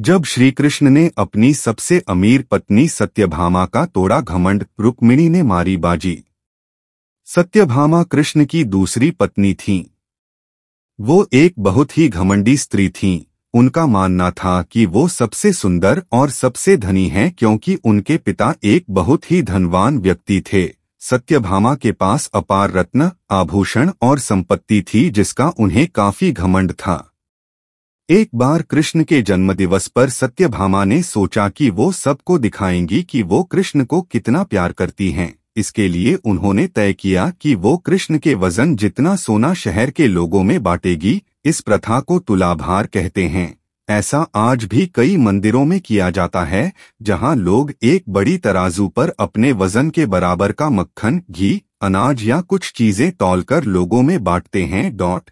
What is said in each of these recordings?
जब श्री कृष्ण ने अपनी सबसे अमीर पत्नी सत्यभामा का तोड़ा घमंड रुक्मिणी ने मारी बाजी सत्यभामा कृष्ण की दूसरी पत्नी थीं। वो एक बहुत ही घमंडी स्त्री थीं। उनका मानना था कि वो सबसे सुंदर और सबसे धनी हैं क्योंकि उनके पिता एक बहुत ही धनवान व्यक्ति थे सत्यभामा के पास अपार रत्न आभूषण और संपत्ति थी जिसका उन्हें काफी घमंड था एक बार कृष्ण के जन्मदिवस पर सत्यभामा ने सोचा कि वो सबको दिखाएंगी कि वो कृष्ण को कितना प्यार करती हैं इसके लिए उन्होंने तय किया कि वो कृष्ण के वजन जितना सोना शहर के लोगों में बांटेगी इस प्रथा को तुलाभार कहते हैं ऐसा आज भी कई मंदिरों में किया जाता है जहां लोग एक बड़ी तराजू पर अपने वजन के बराबर का मक्खन घी अनाज या कुछ चीजें तौलकर लोगों में बांटते हैं डॉट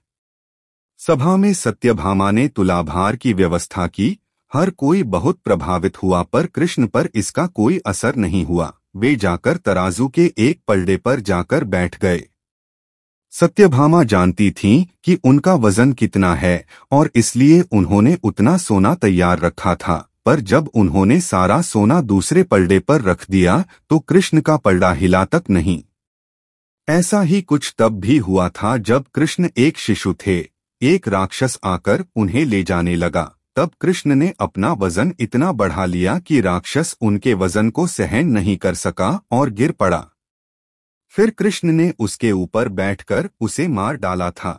सभा में सत्यभामा ने तुलाभार की व्यवस्था की हर कोई बहुत प्रभावित हुआ पर कृष्ण पर इसका कोई असर नहीं हुआ वे जाकर तराजू के एक पलड़े पर जाकर बैठ गए सत्यभामा जानती थीं कि उनका वजन कितना है और इसलिए उन्होंने उतना सोना तैयार रखा था पर जब उन्होंने सारा सोना दूसरे पलड़े पर रख दिया तो कृष्ण का पलड़ा हिला तक नहीं ऐसा ही कुछ तब भी हुआ था जब कृष्ण एक शिशु थे एक राक्षस आकर उन्हें ले जाने लगा तब कृष्ण ने अपना वजन इतना बढ़ा लिया कि राक्षस उनके वजन को सहन नहीं कर सका और गिर पड़ा फिर कृष्ण ने उसके ऊपर बैठकर उसे मार डाला था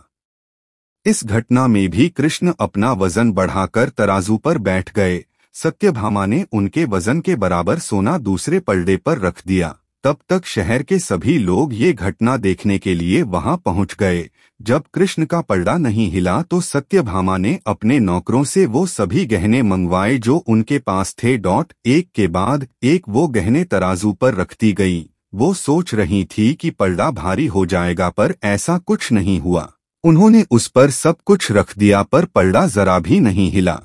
इस घटना में भी कृष्ण अपना वजन बढ़ाकर तराजू पर बैठ गए सत्यभामा ने उनके वजन के बराबर सोना दूसरे पलडे पर रख दिया तब तक शहर के सभी लोग ये घटना देखने के लिए वहां पहुंच गए जब कृष्ण का पर्दा नहीं हिला तो सत्यभामा ने अपने नौकरों से वो सभी गहने मंगवाए जो उनके पास थे डॉट एक के बाद एक वो गहने तराजू पर रखती गई वो सोच रही थी कि पर्दा भारी हो जाएगा पर ऐसा कुछ नहीं हुआ उन्होंने उस पर सब कुछ रख दिया पर पर्दा जरा भी नहीं हिला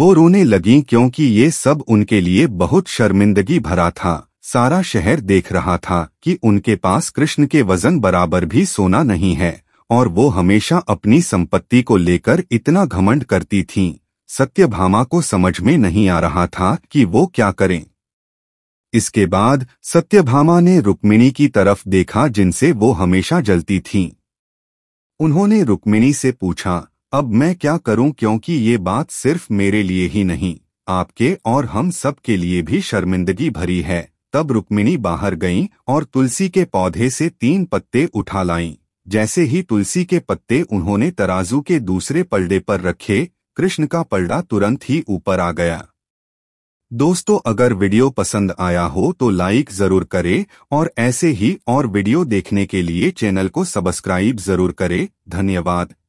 वो रोने लगी क्योंकि ये सब उनके लिए बहुत शर्मिंदगी भरा था सारा शहर देख रहा था कि उनके पास कृष्ण के वजन बराबर भी सोना नहीं है और वो हमेशा अपनी संपत्ति को लेकर इतना घमंड करती थीं। सत्यभामा को समझ में नहीं आ रहा था कि वो क्या करें इसके बाद सत्यभामा ने रुक्मिणी की तरफ देखा जिनसे वो हमेशा जलती थीं। उन्होंने रुक्मिणी से पूछा अब मैं क्या करूं क्योंकि ये बात सिर्फ मेरे लिए ही नहीं आपके और हम सब के लिए भी शर्मिंदगी भरी है तब रुक्मिणी बाहर गईं और तुलसी के पौधे से तीन पत्ते उठा लाईं जैसे ही तुलसी के पत्ते उन्होंने तराजू के दूसरे पलड़े पर रखे कृष्ण का पलड़ा तुरंत ही ऊपर आ गया दोस्तों अगर वीडियो पसंद आया हो तो लाइक जरूर करें और ऐसे ही और वीडियो देखने के लिए चैनल को सब्सक्राइब जरूर करें धन्यवाद